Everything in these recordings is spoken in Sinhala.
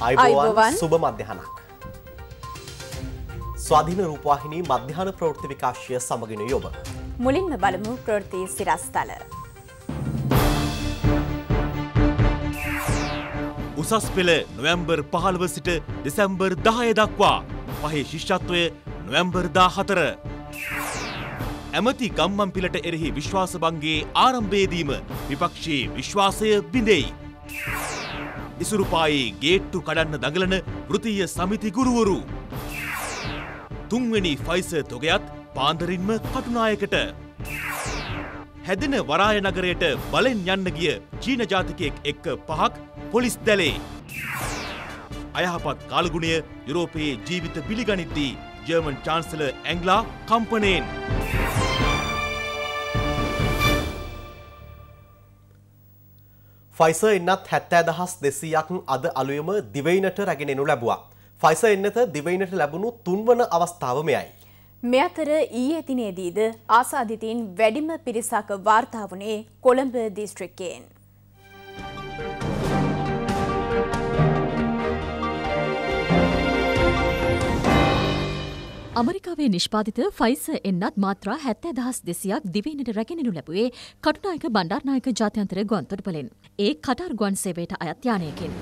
අයිබෝවන් සුබ මධ්‍යහනක්. ස්වාධීන රූපවාහිනී මධ්‍යහන ප්‍රවෘත්ති විකාශය සමගෙන යොබ. මුලින්ම බලමු ප්‍රවෘත්ති සිරස්තල. උසස් පෙළ නොවැම්බර් පහළව සිට දෙසැම්බර් දහය දක්වා පහේ ශිෂ්ෂත්වය නොවැම්බර් දා හතර. ඇමති ගම්මන් පිලට එරෙහි විශ්වාසභංගේ ආරම්භේදීම විපක්ෂයේ විශ්වාසය බිඳෙයි. ඉසුරුපායේ ගේට්ටු කඩන්න දඟලන වෘතිය සමිති ගුරුවරු. තුන්වෙනි ෆයිස තොගයත් පාන්දරින්ම කටුනායකට. හැදෙන වරාය නගරයට බලෙන් යන්න ගිය චීන ජාතිකයෙක් එක්ක පහක් පොලිස් දැලේ. අයහපත් කාලගුණය යුරෝපයේ ජීවිත පිළිගනිද්දී ජර්මන් චාන්සල ඇංගලා කම්පනයෙන්. ෆයිස එන්නත් හැත්තෑ දහස් දෙසීයක් අද අලුයම දිවයිනට රැගෙනෙනු ලැබවා. ෆයිස එන්නත දිවයිනට ලැබුණු තුන්වන අවස්ථාවමයයි. මෙ අතර ඊ ඇතිනේදීද ආසාධිතීන් වැඩිම පිරිසක වාර්තාාවනේ කොළඹ දිස්ත්‍රික්කයෙන්. අමරිකාවේ නිෂ්පාතිත ෆයිස එන්නත් මාත්‍රා හැත්තෑ දහස් දෙසියක් දිවීනට රැගෙනනු ලැබුවේ කටුනායක බණ්ඩාර්නායක ජාත්‍යන්තර ගොන්තොටපලෙන් ඒ කටර් ගොන් සේවයට අයත්්‍යානයකින්.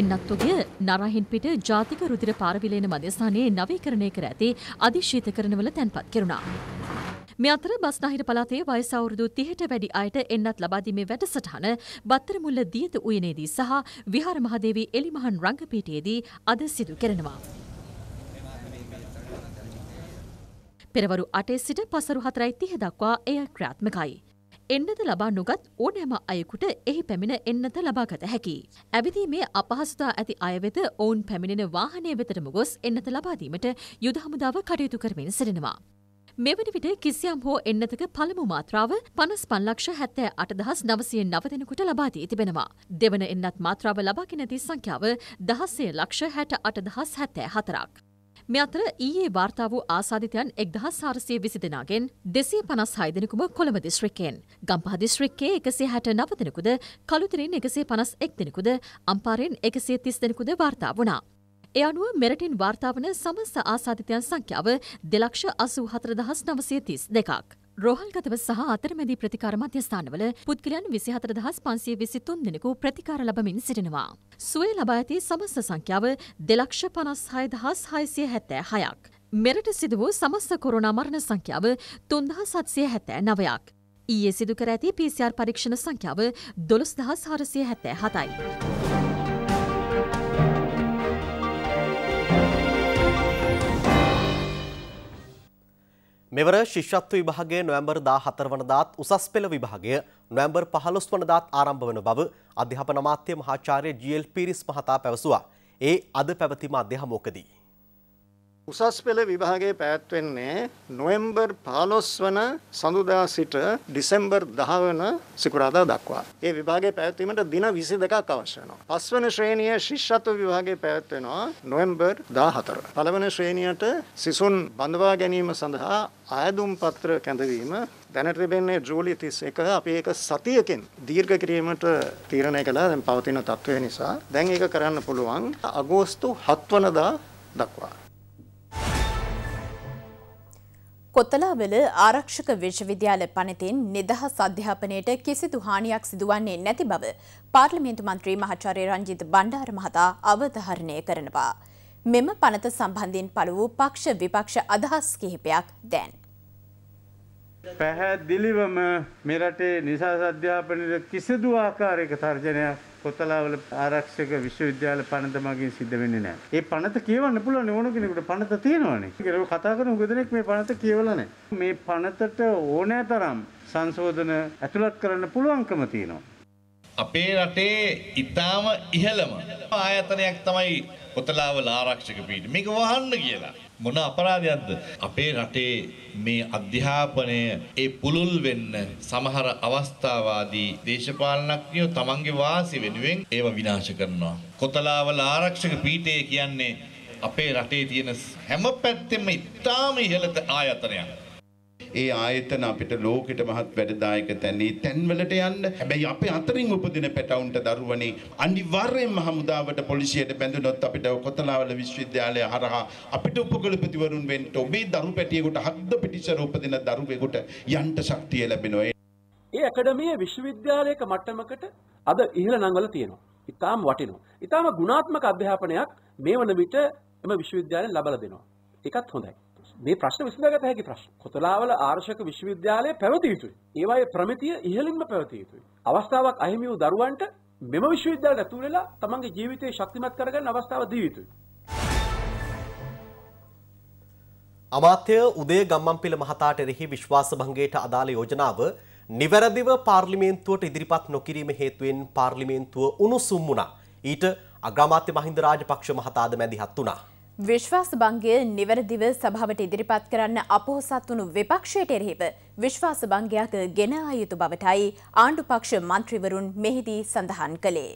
එන්නත්තුගේ නරහින් පිට ජාතික රුදිර පාරවිලේන මධ්‍යස්ථානයේ නවීකරණය කර ඇති අධිශීත කරනවල තැන්පත් කෙරුණා. මේ අතර බස්නාහිර පළාතේ වයස අවුරුදු 30ට වැඩි අයට එන්නත් ලබා දීමේ වැඩසටහන බත්තරමුල්ල දියත උයනේදී සහ විහාර මහදේවි එලිමහන් රංගපීඨයේදී අද සිදු කරනවා. පෙරවරු අටේ සිට පසරු හතරයි තිහ දක්වා එය ක්‍රාත්මකයි. එන්නද ලබා නොගත් ඕනෑම අයෙකුට එහි පැමිණ එන්නත ලබාගත හැකි. ඇවිදීමේ අපහසුතා ඇති අයවෙත ඔවුන් පැමිණෙන වාහනය වෙතරම ගොස් එන්නත ලබාදීමට යුදහමුදාව කටයුතු කරමින් සිරෙනවා. මෙවැනි විට කිසියම් හෝ එන්නතක පළමු මාත්‍රාව පනස් පන්ලක්ෂ හැත්තෑ අටදහස් නවසයෙන් නවතෙනකුට ලබාදී තිබෙනවා. දෙවන එන්නත් මාත්‍රාව ලබාකි නැති සංඛ්‍යාව දහස්සේ ලක්ෂ හැට අටදහස් හැත්තෑ හතරක්. මෙ අතර ඊයේ වාර්තා වූ ආසාධිතයන් එක්දහස් සාරසය විසි දෙනාගෙන් දෙසේ පනස් හයදෙනකුම කොළඹ දිස්ශ්‍රික්කෙන් ගම්පහ දිස්ශ්‍රික්කේ එකසේ හැට නවදෙනකුද කළුතිරින් එකසේ පනස් එක් දෙෙනෙකුද අම්පාරෙන් එකසේ තිස් දෙෙනෙකුද වාර්තා වුණා. එ අනුව මෙරටින් වාර්තාාවන සමස්ස ආසාධිතයන් සංඛ්‍යාව දෙලක්ෂ අසූ හතරදහස් නවසය තිස් දෙකක්. රෝහල්ගතව සහ අතරමැදි ප්‍රතිකාර මධ්‍යස්ථානවල පුද්ගලයන් විසිහතර දහස් පන්සිය විසිතුන් දෙනෙකු ප්‍රතිකාර ලබමින් සිටිනවා. සුවේ ලබා ඇති සමස්ස සංඛ්‍යාව දෙලක්ෂ පනස් හය දහස් හයසිය හැත්තෑ හයක්. මෙරට සිදු වූ සමස්ස කොරුණා මරණ සංඛ්‍යාව තුන්දහ සත්සය හැතෑ නවයක්. ඊයේ සිදු කර ඇති PCR පරීක්ෂණ සංඛ්‍යාව දොළොස් දහස් හාරසිය හැත්තෑ හතයි. මෙවර ශිෂ්‍යත්ව විභාගය නොවැම්බර් 14 වනදාත් උසස් පෙළ විභාගය නොවැම්බර් 15 වනදාත් ආරම්භ වන බව අධ්‍යාපන අමාත්‍ය මහාචාර්ය ජී.එල්. පීරිස් මහතා පැවසුවා. ඒ අද පැවතිම අධ්‍යාමෝකදී උසස් පෙළ විභාගයේ පැවැත්වෙන්නේ නොවැම්බර් 15 වන සඳුදා සිට ඩිසెంబර් 10 වන සිකුරාදා දක්වා. ඒ විභාගයේ පැවැත්වීමට දින 22ක් අවශ්‍ය වෙනවා. පස්වන ශ්‍රේණිය ශිෂ්‍යත්ව විභාගයේ පැවැත්වෙනවා නොවැම්බර් 14. පළවන ශ්‍රේණියට සිසුන් බඳවා ගැනීම සඳහා ආයදුම් පත්‍ර කැඳවීම දැනට තිබෙන්නේ ජූලි 31 අපි ඒක සතියකින් දීර්ඝ කිරීමට තීරණය කළා දැන් පවතින තත්ත්වය නිසා දැන් ඒක කරන්න පුළුවන් අගෝස්තු 7 වනදා දක්වා කොත්තලාවල ආරක්ෂක විශ්වවිද්‍යාල පනතින් නිදහස් අධ්‍යාපනයට කිසිදු හානියක් සිදුවන්නේ නැති බව පාර්ලිමේන්තු මන්ත්‍රී මහාචාර්ය රංජිත් බණ්ඩාර මහතා අවධාරණය කරනවා. මෙම පනත සම්බන්ධයෙන් පළ වූ පක්ෂ විපක්ෂ අදහස් කිහිපයක් දැන්. පැහැදිලිවම මෙරටේ නිසාස අධ්‍යාපනයට කිසිදු ආකාරයක තර්ජනයක් කොතලාවල ආරක්ෂක විශ්වවිද්‍යාල පනත මගින් සිද්ධ වෙන්නේ නැහැ. ඒ පනත කියවන්න පුළුවන් ඕන කෙනෙකුට පනත තියෙනවනේ. ඒක කතා කරන උගදෙනෙක් මේ පනත කියවලා නැහැ. මේ පනතට ඕනෑ තරම් සංශෝධන ඇතුළත් කරන්න පුළුවන්කම තියෙනවා. අපේ රටේ ඉතාම ඉහළම ආයතනයක් තමයි කොතලාවල ආරක්ෂක පීඨ. මේක වහන්න කියලා. මොන අපරාධයක්ද අපේ රටේ මේ අධ්‍යාපනය ඒ පුළුල් වෙන්න සමහර අවස්ථාවාදී දේශපාලනඥයෝ තමන්ගේ වාසි වෙනුවෙන් ඒව විනාශ කරනවා කොතලාවල ආරක්ෂක පීඨය කියන්නේ අපේ රටේ තියෙන හැම පැත්තෙම ඉතාම ඉහළට ආයතනයක් ඒ ආයතන අපිට ලෝකෙට මහත් වැඩදායක තැනේ තැන්වලට යන්න. හැබැයි අපේ අතරින් උපදින පැටවුන්ට දරුවනේ අනිවාර්යයෙන්ම හමුදාවට පොලිසියට බැඳුනොත් අපිට කොතලාවල විශ්වවිද්‍යාලය හරහා අපිට උපකුලපතිවරුන් වෙන්න ඔබේ දරු පැටියෙකුට හද්ද පිටිසර උපදින දරුවෙකුට යන්න ශක්තිය ලැබෙනවා. ඒ ඇකඩමියේ විශ්වවිද්‍යාලයක මට්ටමකට අද ඉහළ නංවල තියෙනවා. ඉතාම වටිනවා. ඉතාම ගුණාත්මක අධ්‍යාපනයක් මේ වන විට එම විශ්වවිද්‍යාලයෙන් ලබලා දෙනවා. ඒකත් හොඳයි. මේ ප්‍රශ්න විසඳගත හැකි ප්‍රශ්න. කොතලාවල ආර්ශක විශ්වවිද්‍යාලය පැවතිය යුතුයි. ඒවායේ ප්‍රමිතිය ඉහළින්ම පැවතිය යුතුයි. අවස්ථාවක් අහිමි වූ දරුවන්ට මෙම විශ්වවිද්‍යාලයට ඇතුළු වෙලා තමන්ගේ ජීවිතය ශක්තිමත් කරගන්න අවස්ථාව දිය යුතුයි. අමාත්‍ය උදේ ගම්මන්පිල මහතාට එරෙහි විශ්වාස භංගයට අදාළ යෝජනාව නිවැරදිව පාර්ලිමේන්තුවට ඉදිරිපත් නොකිරීම හේතුවෙන් පාර්ලිමේන්තුව උණුසුම් වුණා. ඊට අග්‍රාමාත්‍ය මහින්ද රාජපක්ෂ මහතාද මැදිහත් වුණා. විශ්වාස බංගය නිවැරදිව සභාවට ඉදිරිපත් කරන්න අපොහොසත් වුණු විපක්ෂයට එරෙහිව විශ්වාස බංගයක් ගෙන ආයුතු බවටයි ආණ්ඩු පක්ෂ මන්ත්‍රීවරුන් මෙහිදී සඳහන් කළේ.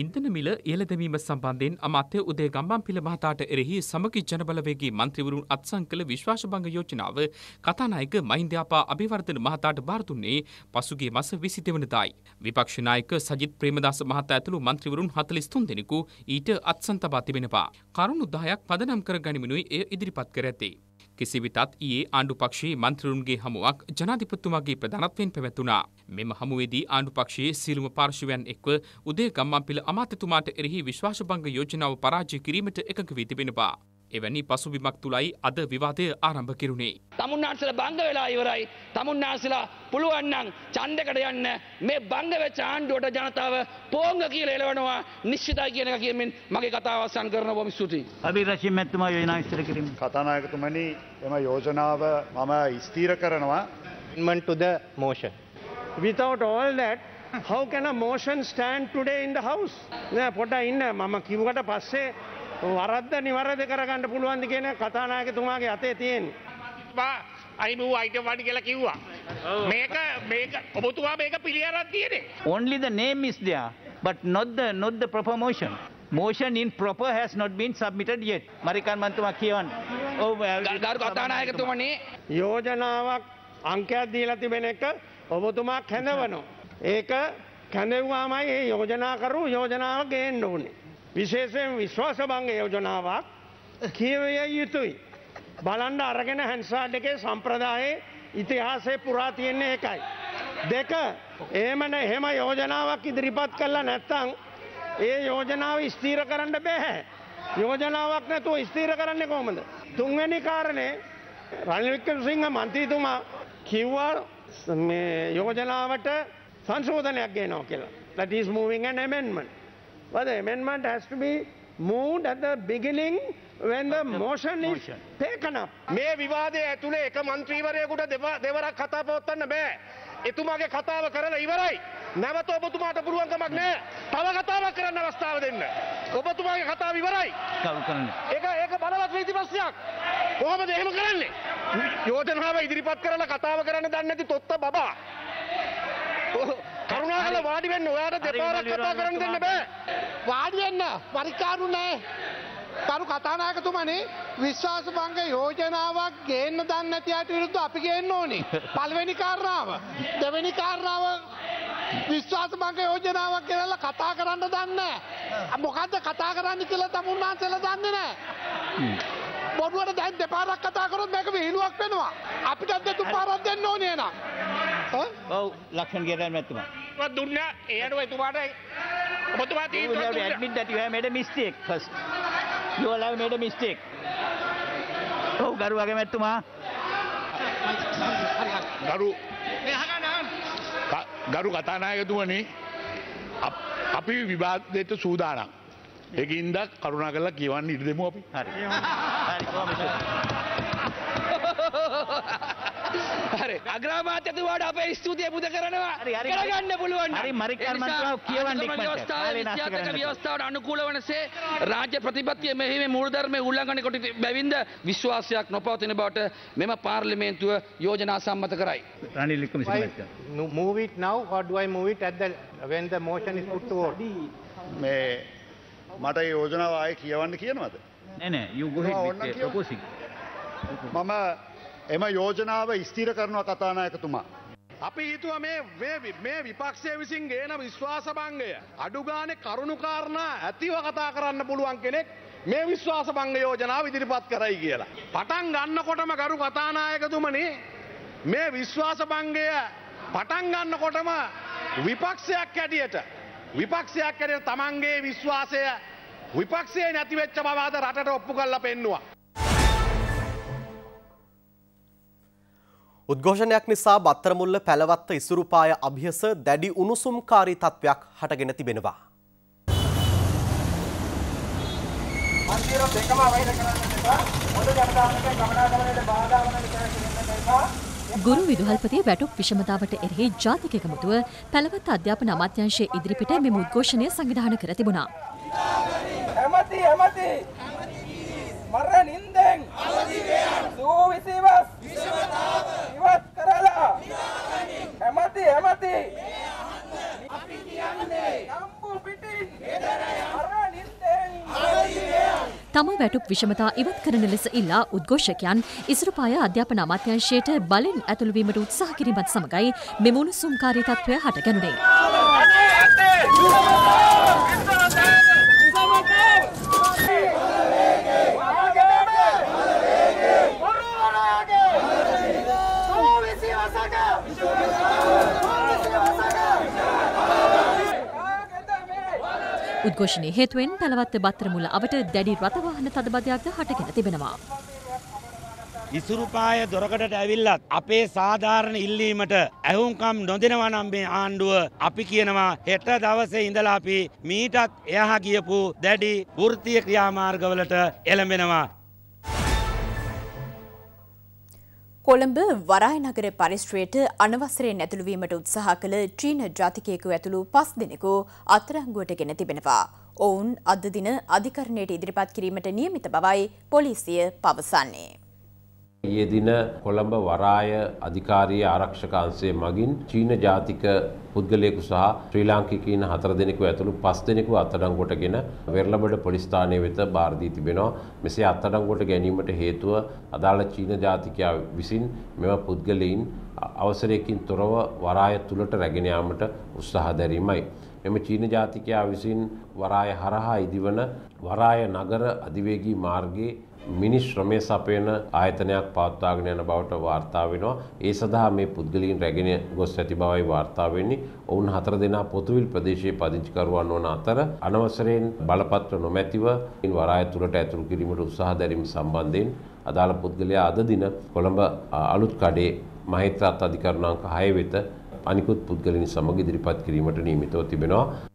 ඉන්ධන මිල ඉහළදැමීම සම්බන්ධයෙන් අමාත්‍ය උදේ ගම්බන්පිල මහතාට එරෙහි සමගි ජනබලවේගී මන්ත්‍රීවරුන් අත්සංකල විශ්වාසභංග යෝජනාව කතානායක මහින්දයාපා අභිවර්ධන මහතාට බාර දුන්නේ පසුගිය මාස 22 වෙනිදායි. විපක්ෂ නායක සජිත් ප්‍රේමදාස මහතා ඇතුළු මන්ත්‍රීවරුන් 43 දෙනෙකු ඊට අත්සන් තබා තිබෙනවා. කරුණු 10ක් පදනම් කර ගනිමිනුයි එය ඉදිරිපත් කර ඇතේ. කෙසේ වෙතත් ඊයේ ආණ්ඩුපක්ෂයේ මන්ත්‍රීවරුන්ගේ හමුවක් ජනාධිපතිතුමාගේ ප්‍රධානත්වයෙන් පැවැතුණා. මෙම හමුවේදී ආණ්ඩුපක්ෂයේ සියලුම පාර්ශවයන් එක්ව උදේ ගම්මන්පිල අමාත්‍යතුමාට එරෙහි විශ්වාසභංග යෝජනාව පරාජය කිරීමට එකඟ වී තිබෙනවා. එවැනි පසුබිමක් තුළයි අද විවාදය ආරම්භ කෙරුණේ. තමුන්නාන්සල බංග වෙලා ඉවරයි තමුන්නාසලා පුළුවන්නන් චන්දකට යන්න මේ බංගව චාන්්ඩුවට ජනතාව පෝංග කියල එලවනවා නිශ්ිතා කියන කියමින් මගේ කතාවසන් කරන බොම සුති. අි රශි මැත්තුම යනාස්තර කිරීම කතානායකතුමනි එම යෝජනාව මම ස්තීර කරනවා. ඉන්මන්ටුද මෝෂ. Without all that, how can a motion stand today in the house? නෑ පොට ඉන්න මම කිව්වට පස්සේ වරද්ද නිවරද කරගන්න පුළුවන්ද කියන කතානායකතුමාගේ අතේ තියෙන්නේ. අයිබූ අයිට වඩි කියලා කිව්වා. මේක මේක ඔබතුමා මේක පිළියරක් තියෙන්නේ. Only the name is there but not the not the proper motion. Motion in proper has not been submitted yet. මරිකන් මන්තුමා කියවන්න. ඔව් ගරු කතානායකතුමනේ යෝජනාවක් අංකයක් දීලා තිබෙන එක ඔබතුමා කැඳවනවා. ඒක කැඳවුවාමයි ඒ යෝජනාකරු යෝජනාව ගේන්න ඕනේ. විශේෂයෙන් විශ්වාස බංග යෝජනාවක් කියවය යුතුයි. බලන්ඩ අරගෙන හැන්සාඩ් එකේ සම්ප්‍රදායේ ඉතිහාසේ පුරා තියෙන්නේ එකයි. දෙක ඒමන එහෙම යෝජනාවක් ඉදිරිපත් කල්ලා නැත්තං ඒ යෝජනාව ස්තීර කරන්න බැහැ. යෝජනාවක් නැතුව ස්තීර කරන්න කොමද. තුන්වැනි කාරණය රනිවික්කම සිංහ මන්තීතුමා කිව්වා යෝජනාවට සංශෝධනයක් ගේනෝ කියලා. ලටිස් මූවිං ඇමෙන්මට. Well, the amendment has to be moved at the beginning when the motion is taken up. මේ විවාදය ඇතුලේ එක මන්ත්‍රීවරයෙකුට දෙවරක් කතා පවත්වන්න බෑ. එතුමාගේ කතාව කරලා ඉවරයි. නැවත ඔබතුමාට පුළුවන් කමක් නැහැ. තව කතාවක් කරන්න අවස්ථාව දෙන්න. ඔබතුමාගේ කතාව ඉවරයි. ඒක ඒක බලවත් නීති ප්‍රශ්නයක්. කොහොමද එහෙම කරන්නේ? යෝජනාව ඉදිරිපත් කරලා කතාව කරන්න දන්නේ නැති තොත්ත බබා. කරුණාකර වාඩි වෙන්න ඔයාට දෙපාරක් කතා කරන්න දෙන්න බෑ. වාඩි වෙන්න පරිකාරු නෑ. කරු කතානායකතුමනි විශ්වාස භංග යෝජනාවක් ගේන්න දන්නේ නැති අයට විරුද්ධව අපි ගේන්න ඕනේ. පළවෙනි කාරණාව. දෙවෙනි කාරණාව විශ්වාස භංග යෝජනාවක් කියලා කතා කරන්න දන්නේ නැහැ. මොකද්ද කතා කරන්න කියලා තමුන්නාන්සලා දන්නේ නැහැ. බොරුවට දැන් දෙපාරක් කතා කරොත් මේක විහිළුවක් වෙනවා. අපිටත් දෙතු පාරක් දෙන්න ඕනේ නං. ඔව් ලක්ෂණ කියලා මැතිතුමා. ඔබ දුන්න එයාට එතුමාට ඔබතුමා තීන්දුව දුන්නා. You have admit that you have made a mistake first. You all have made a mistake. ඔව් ගරුවගේ මැතිතුමා. ගරු ගරු කතානායකතුමනේ අපි විවාදයට සූදානම්. ඒකින්ද කරුණා කරලා කියවන්න ඉඩ දෙමු අපි. හරි. හරි අග්‍රාමාත්‍යතුමාට අපේ ස්තුතිය පුද කරනවා කරගන්න පුළුවන් හරි මරිකර්මන්තාව කියවන්න ඉක්මනට ව්‍යවස්ථාවට අනුකූල වනසේ රාජ්‍ය ප්‍රතිපත්තිය මෙහිම මූලධර්මයේ උල්ලංඝනය කොට බැවින්ද විශ්වාසයක් නොපවතින බවට මෙම පාර්ලිමේන්තුව යෝජනා සම්මත කරයි Ranil Wickremesinghe move it now or do i move it at the when the motion is put to vote මේ මට යෝජනාව ආයේ කියවන්න කියනවද නෑ you go ahead proposing. මම එම යෝජනාව ස්ථීර කරනවා කතානායකතුමා. අපි හිතුව මේ මේ විපක්ෂය විසින් ගේන විශ්වාසභංගය අඩුගානෙ කරුණුකාරණා ඇතිව කතා කරන්න පුළුවන් කෙනෙක් මේ විශ්වාස භංග යෝජනාව ඉදිරිපත් කරයි කියලා. පටන් ගන්නකොටම ගරු කතානායකතුමනේ මේ විශ්වාස භංගය පටන් ගන්නකොටම විපක්ෂයක් ඇටියට විපක්ෂයක් ඇටියට තමන්ගේ විශ්වාසය විපක්ෂය නැතිවෙච්ච බවාද රට ඔප්පු කල්ල පෙන්නවා. උද්ඝෝෂණයක් නිසා බත්තරමුල්ල පැළවත්ත ඉසුරුපාය අභියස දැඩි උණුසුම්කාරී තත්ත්වයක් හටගෙන තිබෙනවා. අන්තිර දෙකම වෛර කරන්න එපා. පොදු ජනතාවට ගමනාගමනයට බාධා වන විදිහට ඉන්න එපා. ගුරු විදුහල්පති වැටුප් විෂමතාවට එරෙහි ජාතික එකමුතුව පැළවත අධ්‍යාපන අමාත්‍යංශයේ ඉදිරිපිට මෙම උද්ඝෝෂණය සංවිධානය කර තිබුණා. ඇමති ඇමති මරණින්දෙන් සූවිසිව ඉවත් කරලා ඇමති ඇමති අපි කියන්නේ නම්බු පිටින් මරණින්දෙන් තම වැටුප් විෂමතා ඉවත් කරන ලෙස ඉල්ලා උද්ඝෝෂකයන් ඉසුරුපාය අධ්‍යාපන අමාත්‍යංශයට බලෙන් ඇතුළු වීමට උත්සාහ කිරීමත් සමගයි මෙමුණුසුම්කාරී තත්ත්වය හට ගැනුණේ. උද්ඝෝෂණය හේතුවෙන් පැලවත්ත බත්තරමුල අවට දැඩි රථවාහන තදබදයක්ද හටගෙන තිබෙනවා. ඉසුරුපාය දොරකටට ඇවිල්ලත් අපේ සාධාරණ ඉල්ලීමට ඇහුම්කම් නොදෙනවා නම් මේ ආණ්ඩුව අපි කියනවා හෙට දවසේ ඉඳලා අපි මීටත් එහා ගියපු දැඩි වෘත්තීය ක්‍රියාමාර්ගවලට එළඹෙනවා කොළඹ වරායනගර පරිශ්‍රයට අනවසරයෙන් ඇතුළුවීමට උත්සාහ කළ චීන ජාතිකයෙකු ඇතුළු පස් දෙනෙකු අත්තරංගුවට ගෙන තිබෙනවා. ඔවුන් අද දින අධිකරණයට ඉදිරිපත් කිරීමට නියමිත බවයි පොලිසිය පවසන්නේ. ඊයේ දින කොළඹ වරාය අධිකාරියේ ආරක්ෂක අංශය මගින් චීන ජාතික පුද්ගලයෙකු සහ ශ්‍රී ලාංකිකයින් හතර දෙනෙකු ඇතුළු පස් දෙනෙකු අත්අඩංගුවටගෙන වෙරළබඩ පොලිස් ස්ථානය වෙත බාර දී තිබෙනවා. මෙසේ අත්අඩංගුවට ගැනීමට හේතුව අදාළ චීන ජාතිකයා විසින් මෙම පුද්ගලයින් අවසරයකින් තොරව වරාය තුලට රැගෙන යාමට උත්සාහ දැරීමයි. මෙම චීන ජාතිකයා විසින් වරාය හරහා ඉදිවන වරාය නගර අධිවේගී මාර්ගයේ මිනිස් ශ්‍රමය සපයන ආයතනයක් පවත්වාගෙන යන බවට වාර්තා වෙනවා. ඒ සඳහා මේ පුද්ගලයන් රැගෙන ගොස් ඇති බවයි වාර්තා වෙන්නේ. ඔවුන් හතර දෙනා පොතුවිල් ප්‍රදේශයේ පදිංචිකරුවන් වන අතර අනවසරයෙන් බලපත්‍ර නොමැතිව වරාය තුලට ඇතුළු කිරීමට උත්සාහ දැරීම සම්බන්ධයෙන් අදාළ පුද්ගලයා අද දින කොළඹ අලුත් කඩේ මහේත්‍රාත් අධිකරණ අංක 6 වෙත අනිකුත් පුද්ගලයන් සමග ඉදිරිපත් කිරීමට නියමිතව තිබෙනවා.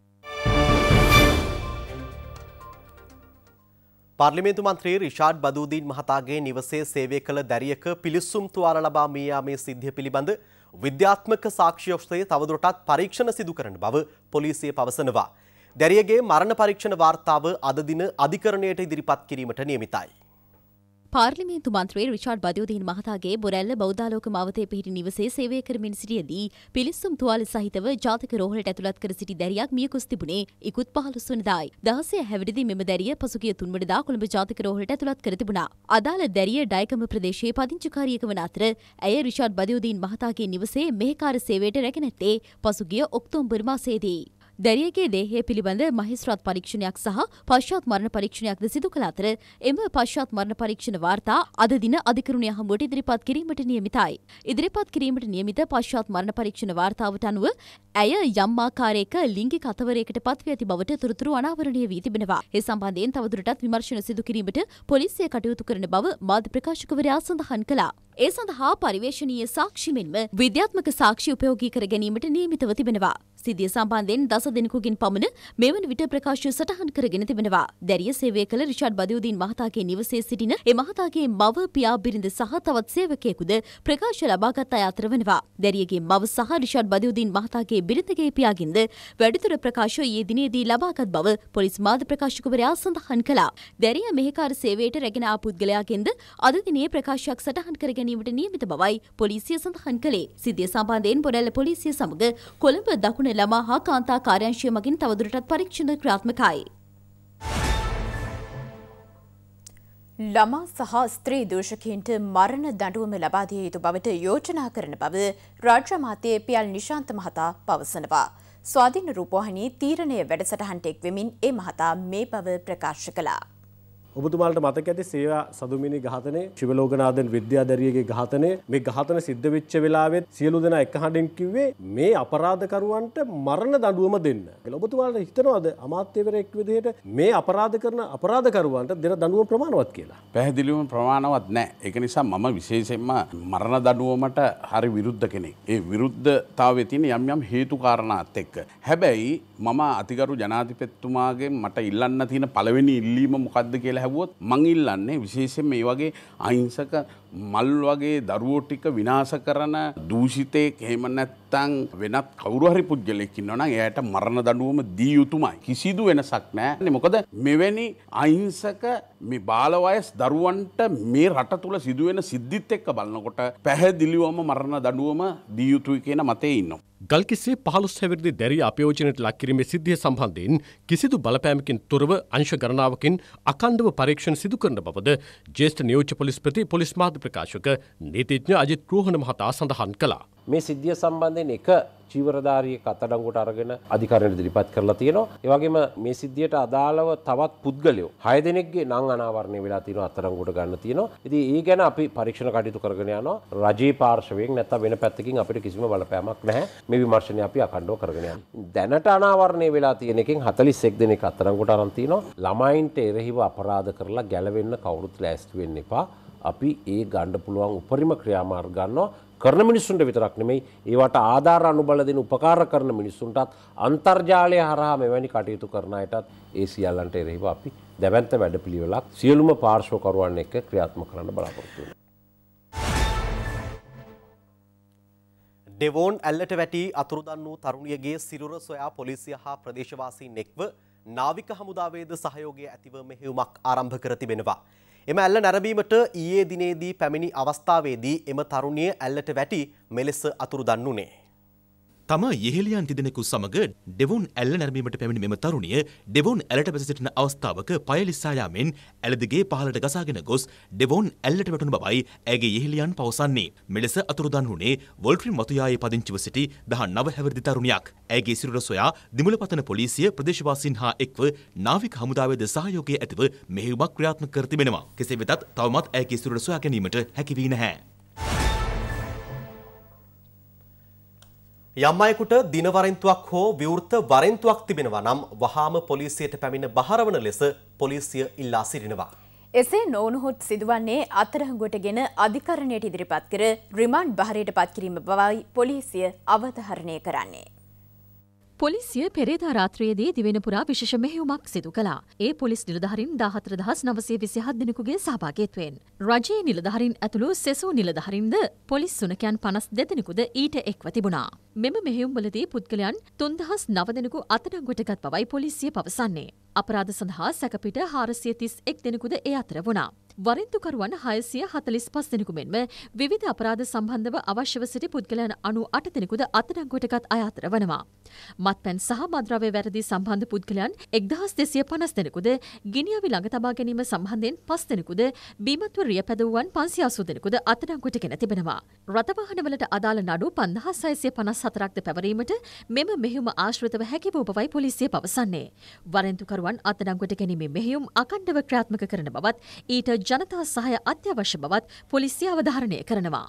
පාර්ලිමේන්තු මන්ත්‍රී රිෂාඩ් බදූදීන් මහතාගේ නිවසේ සේවය කළ දැරියක පිලිස්සුම් තුවාල ලබා මිය යාමේ සිද්ධිය පිළිබඳ විද්‍යාත්මක සාක්ෂි ඔස්සේ තවදුරටත් පරීක්ෂණ සිදු කරන බව පොලිසිය පවසනවා. දැරියගේ මරණ පරීක්ෂණ වාර්තාව අද දින අධිකරණයට ඉදිරිපත් කිරීමට නියමිතයි. පාර්ලිමේන්තු මන්ත්‍රේ රිචාඩ් බදයෝදීන් මහතාගේ බොරැල්ල බෞද්ධාලෝක මවතේ පිහිටි නිවසේ සේවය කරමින් සිටියදී පිලිස්සුම් තුවාල සහිතව ජාතික රෝහලට ඇතුළත් කර සිටි දැරියක් මියකුස් තිබුණේ ඉකුත් පහළොස් වනදායි. දහසය හැවිරිදි මෙම දැරිය පසුගිය තුන්වනදා කොළඹ ජාතික රෝහලට ඇතුළත් කර තිබුණා. අදාළ දැරිය ඩයකම ප්‍රදේශයේ පදිංචිකාරියක වන අතර ඇය රිචාඩ් බදයෝදීන් මහතාගේ නිවසේ මෙහෙකාර සේවයට රැගෙන ඇත්තේ පසුගිය ඔක්තෝම්බර් මාසයේදී. දැරියගේ දේහය පිළිබඳ මහිස්ත්‍රාත් පරීක්ෂණයක් සහ පශ්චාත් මරණ පරීක්ෂණයක්ද සිදු කළ අතර එම පශ්චාත් මරණ පරීක්ෂණ වාර්තා අද දින අධිකරණය හමුවට ඉදිරිපත් කිරීමට නියමිතයි. ඉදිරිපත් කිරීමට නියමිත පශ්චාත් මරණ පරීක්ෂණ වාර්තාවට අනුව ඇය යම් ආකාරයක ලිංගික කතවරයකට පත්ව ඇති බවට තොරතුරු අනාවරණය වී තිබෙනවා. ඒ සම්බන්ධයෙන් තවදුරටත් විමර්ශන සිදු කිරීමට පොලිසිය කටයුතු කරන බව මාධ්‍ය ප්‍රකාශකවරයා සඳහන් කළා. ඒ සඳහා පරිවේශනීය සාක්ෂි මෙන්ම විද්‍යාත්මක සාක්ෂි උපයෝගී කර ගැනීමට නියමිතව තිබෙනවා. සිදිය සම්බන්ධයෙන් දස දෙනෙකුගින් පමණ මෙවන විට ප්‍රකාශය සටහන් කරගෙන තිබෙනවා. දැරිය සේවය කළ රිෂාඩ් බදියුදීන් මහතාගේ නිවසේ සිටින ඒ මහතාගේ මව පියා බිරිඳ සහ තවත් සේවකයෙකුද ප්‍රකාශ ලබාගත් අය අතර වෙනවා. දැරියගේ මව සහ රිෂාඩ් බදියුදීන් මහතාගේ බිරිඳගේ පියාගින්ද වැඩිදුර ප්‍රකාශය ඊයේ දිනේදී ලබාගත් බව පොලිස් මාධ්‍ය ප්‍රකාශකවරයා සඳහන් කළා. දැරිය මෙහෙකාර සේවයට රැගෙන ආ පුද්ගලයාගෙන්ද අද දිනේ ප්‍රකාශයක් සටහන් කර ගැනීමට නියමිත බවයි පොලිසිය සඳහන් කළේ. සිදිය සම්බන්ධයෙන් පොරැල්ල පොලිසිය සමග කොළඹ දකුණ යන ළමා හා කාන්තා කාර්යංශය මගින් තවදුරටත් පරීක්ෂණ ක්‍රාත්මකයි. ළමා සහ ස්ත්‍රී දූෂකයන්ට මරණ දඬුවම ලබා දිය යුතු බවට යෝජනා කරන බව රාජ්‍ය අමාත්‍ය පියල් නිශාන්ත මහතා පවසනවා. ස්වාධීන රූපවාහිනී තීරණය වැඩසටහනට එක් වෙමින් ඒ මහතා මේ බව ප්‍රකාශ කළා. ඔබතුමාලට මතක ඇති සේවා සදුමිනි ඝාතනය ශිවලෝකනාදන් විද්‍යාදරියගේ ඝාතනය මේ ඝාතන සිද්ධ වෙච්ච වෙලාවෙත් සියලු දෙනා එක හඬින් කිව්වේ මේ අපරාධකරුවන්ට මරණ දඬුවම දෙන්න කියලා. ඔබතුමාලට හිතනවද අමාත්‍යවරයෙක් විදිහට මේ අපරාධ කරන අපරාධකරුවන්ට දෙන දඬුවම ප්‍රමාණවත් කියලා? පැහැදිලිවම ප්‍රමාණවත් නැහැ. ඒක නිසා මම විශේෂයෙන්ම මරණ දඬුවමට හරි විරුද්ධ කෙනෙක්. ඒ විරුද්ධතාවයේ තියෙන යම් යම් හේතු කාරණාත් එක්ක. හැබැයි මම අතිගරු ජනාධිපතිතුමාගෙන් මට ඉල්ලන්න තියෙන පළවෙනි ඉල්ලීම මොකද්ද කියලා කියලා හැවුවොත් මං ඉල්ලන්නේ විශේෂයෙන් මේ වගේ අහිංසක මල් වගේ දරුවෝ ටික විනාශ කරන දූෂිතයෙක් එහෙම නැත්තං වෙනත් කවුරුහරි පුද්ගලෙක් ඉන්නවනම් එයාට මරණ දඬුවම දී යුතුමයි. කිසිදු වෙනසක් නැහැ. මොකද මෙවැනි අහිංසක මේ බාල වයස් දරුවන්ට මේ රට තුල සිදුවෙන සිද්ධිත් එක්ක බලනකොට පැහැදිලිවම මරණ දඬුවම දී යුතුයි කියන මතේ ඉන්නවා. ගල්කිස්සේ පහළුස් හැවිරිදි දැරි අපයෝජනයට ලක්කිරීමේ සිද්ධිය සම්බන්ධයෙන් කිසිදු බලපෑමකින් තොරව අංශ ගණනාවකින් අකණ්ඩව පරීක්ෂණ සිදු කරන බවද ජේෂ්ඨ නියෝජ්‍ය පොලිස්පති පොලිස් මාධ්‍ය ජාත්‍යන්තර ප්‍රකාශක නීතිඥ අජිත් රෝහණ මහතා සඳහන් කළා. මේ සිද්ධිය සම්බන්ධයෙන් එක චීවරධාරිය කතඩංගුට අරගෙන අධිකරණයට දිරිපත් කරලා තියෙනවා. ඒ වගේම මේ සිද්ධියට අදාළව තවත් පුද්ගලයෝ 6 දෙනෙක්ගේ නම් අනාවරණය වෙලා තියෙනවා අත්අඩංගුවට ගන්න තියෙනවා. ඉතින් ඒ ගැන අපි පරීක්ෂණ කටයුතු කරගෙන යනවා. රජයේ පාර්ශවයෙන් නැත්නම් වෙන පැත්තකින් අපිට කිසිම බලපෑමක් නැහැ. මේ විමර්ශනය අපි අඛණ්ඩව කරගෙන යනවා. දැනට අනාවරණය වෙලා තියෙන එකෙන් 41 දෙනෙක් අත්අඩංගුවට අරන් තියෙනවා. ළමයින්ට එරෙහිව අපරාධ කරලා ගැලවෙන්න කවුරුත් ලෑස්ති වෙන්න එපා. අපි ඒ ගණ්ඩ පුළුවන් උපරිම ක්‍රියාමාර්ග ගන්නවා කරන මිනිස්සුන්ට විතරක් නෙමෙයි ඒවට ආධාර අනුබල දෙන උපකාර කරන මිනිස්සුන්ටත් අන්තර්ජාලය හරහා මෙවැනි කටයුතු කරන අයටත් ඒ සියල්ලන්ට එරෙහිව අපි දැවැන්ත වැඩපිළිවෙලක් සියලුම පාර්ශ්වකරුවන් එක්ක ක්‍රියාත්මක කරන්න බලාපොරොත්තු වෙනවා. ඩෙවෝන් ඇල්ලට වැටි අතුරුදන් වූ තරුණියගේ සිරුර සොයා පොලිසිය හා ප්‍රදේශවාසීන් එක්ව නාවික හමුදාවේද සහයෝගය ඇතිව මෙහෙයුමක් ආරම්භ කර තිබෙනවා. එම ඇල්ල නැරඹීමට ඊයේ දිනේදී පැමිණි අවස්ථාවේදී එම තරුණිය ඇල්ලට වැටි මෙලෙස අතුරුදන් වුණේ. තම යෙහෙලියන් තිදෙනෙකු සමග ඩෙවොන් ඇල්ල නැරඹීමට පැමිණි මෙම තරුණිය ඩෙවොන් ඇලට බැස සිටින අවස්ථාවක පය ලිස්සා යාමෙන් ඇලදිගේ පහළට ගසාගෙන ගොස් ඩෙවොන් ඇල්ලට වැටුණු බවයි ඇගේ යෙහෙලියන් පවසන්නේ. මෙලෙස අතුරුදන් වුණේ වොල්ට්‍රින් මතුයායේ පදිංචිව සිටි 19 හැවිරිදි තරුණියක්. ඇගේ සිරුර සොයා දිමුලපතන පොලිසිය ප්‍රදේශවාසීන් හා එක්ව නාවික හමුදාවේද සහයෝගය ඇතිව මෙහෙයුමක් ක්‍රියාත්මක කර තිබෙනවා. කෙසේ වෙතත් තවමත් ඇගේ සිරුර සොයා ගැනීමට හැකි වී නැහැ. යම් අයෙකුට දින වරෙන්තුවක් හෝ විවෘත වරෙන්තුවක් තිබෙනවා නම් වහාම පොලිසියට පැමිණ බහරවන ලෙස පොලිසිය ඉල්ලා සිටිනවා. එසේ නොවුනහොත් සිදුවන්නේ අත්අඩංගුවටගෙන අධිකරණයට ඉදිරිපත් කර රිමාන්ඩ් බහරයට පත්කිරීම බවයි පොලිසිය අවධාරණය කරන්නේ. පොලිසිය පෙරේදා රාත්‍රියේදී දිවෙනපුරා විශේෂ මෙහෙයුමක් සිදු කළා. ඒ පොලිස් නිලධාරීන් 14927 දෙනෙකුගේ සහභාගීත්වයෙන් රජයේ නිලධාරීන් ඇතුළු සෙසු නිලධාරීන්ද පොලිස් සුනකයන් 52 දෙනෙකුද ඊට එක්ව තිබුණා. මෙම මෙහෙයුම්වලදී පුද්ගලයන් 3009 දෙනෙකු අත්අඩංගුවටගත් බවයි පොලිසිය පවසන්නේ. අපරාධ සඳහා සැකපිට 431 දෙනෙකුද ඒ අතර වුණා. වරින්තුකරුවන් හයසිය හතලිස් පස් දෙනෙකු මෙන්ම විධ අපරාධ සම්බන්ධව අවශ්‍යව සිටි පුද්ගලයන් අනු අට දෙනෙකුද අතනංගුවටකත් අයාතර වනවා. මත්පැන් සහ මද්‍රවය වැරදි සම්බන්ධ පුද්ගලයන් එක්දහස් දෙසිය පනස් දෙනෙකුද ගිනිියාවි ළඟ තබා ගැනීම සම්බන්ධයෙන් පස් දෙනෙකුද බීමත්ව රිය පැදවුවන් පන්සි අසු දෙනෙකුද අතනංගුවටගෙන තිබෙනවා. රථවාහනවලට අදාළ නඩු පන්දහස් සයිසිය පනස් සතරක්ද පැවරීමට මෙම මෙහිම ආශ්‍රතව හැකි බෝපවයි පොලිසිය පවසන්නේ. වරෙන්තුකරුවන් අතනංගුවට ගැනීම මෙහිුම් අකණ්ඩව ක්‍රාත්මක කරන බවත් ඊට ජනතා සහය අත්‍යවශ්‍ය බවත් පොලිසිය අවධාරණය කරනවා.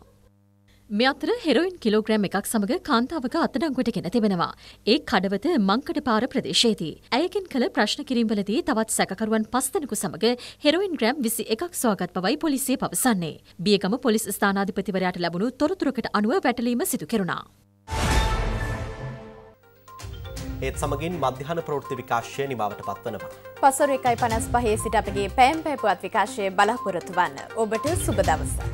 මෙ අතර හෙරොයින් කිලෝග්‍රෑම් එකක් සමඟ කාන්තාවක අත්තඩංගුවට ගෙන තිබෙනවා. ඒ කඩවත මංකඩ පාර ප්‍රදේශයේදී. ඇයකින් කළ ප්‍රශ්න කිරීම්වලදී තවත් සැකරුවන් පස්තනකු සමඟ හෙරොයින් ග්‍රෑම් විසි එකක් සවාගත් පවයි පොලිසිය පවසන්නේ. බියගම පොලිස් ස්ථානාධිපතිවරයාට ලැබුණු තොරතුරකට අනුව වැටලීම සිදු කෙරුණා. ඒත් සමගින් මධ්‍යහන ප්‍රෘති විකාශය නිමාවට පත්වනවා. පසරු එකයි පනස් පහේ සිට අපගේ පෑම් පැපුවත් විකාශය බලාපොරොතු වන්න ඔබට සුබදවසා.